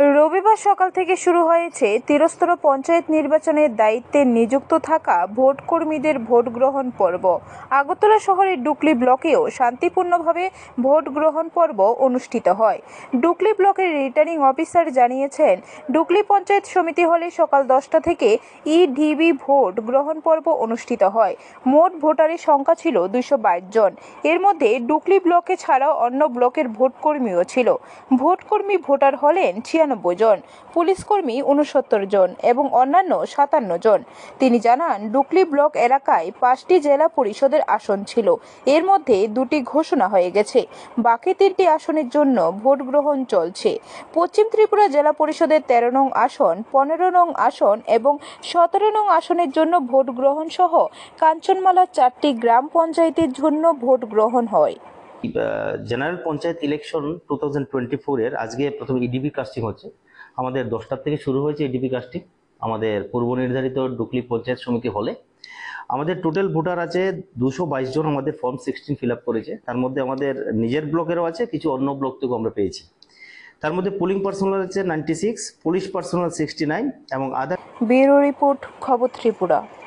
রবিবার সকাল থেকে শুরু হয়েছে তিরস্তর পঞ্চায়েত নির্বাচনের দায়িত্বে নিযুক্ত থাকা ভোটকর্মীদের ভোট গ্রহণ পর্ব আগরতলা শহরের ডুকলি ব্লকেও শান্তিপূর্ণভাবে ভোট গ্রহণ পর্ব অনুষ্ঠিত হয় ডুকলি ব্লকের রিটার্নিং অফিসার জানিয়েছেন ডুকলি পঞ্চায়েত সমিতি হলে সকাল দশটা থেকে ইডিবি ভোট গ্রহণ পর্ব অনুষ্ঠিত হয় মোট ভোটারের সংখ্যা ছিল দুশো জন এর মধ্যে ডুকলি ব্লকে ছাড়াও অন্য ব্লকের ভোটকর্মীও ছিল ভোটকর্মী ভোটার হলেন ছিয়ানব্বই ছিয়ানব্বই জন পুলিশকর্মী উনসত্তর জন এবং অন্যান্য সাতান্ন জন তিনি জানান ডুকলি ব্লক এলাকায় পাঁচটি জেলা পরিষদের আসন ছিল এর মধ্যে দুটি ঘোষণা হয়ে গেছে বাকি তিনটি আসনের জন্য ভোট গ্রহণ চলছে পশ্চিম ত্রিপুরা জেলা পরিষদের তেরো নং আসন পনেরো নং আসন এবং সতেরো নং আসনের জন্য ভোট গ্রহণ সহ কাঞ্চনমালার চারটি গ্রাম পঞ্চায়েতের জন্য ভোট গ্রহণ হয় general panchayat election two thousand twenty ফোরের আজকে প্রথমে ইডিবি e কাস্টিং হচ্ছে আমাদের দশটার থেকে শুরু হয়েছে ইডিবি e কাস্টিং আমাদের পূর্ব নির্ধারিত ডুকলি পঞ্চায়েত সমিতি হলে আমাদের টোটাল ভোটার আছে দুশো বাইশ জন আমাদের ফর্ম সিক্সটিন ফিল আপ করেছে তার মধ্যে আমাদের নিজের ব্লকেরও আছে কিছু অন্য ব্লক থেকেও আমরা পেয়েছি তার মধ্যে পুলিং পার্সোনাল আছে ninety six police personnel sixty nine এবং আদার ব্যুরো রিপোর্ট খবর ত্রিপুরা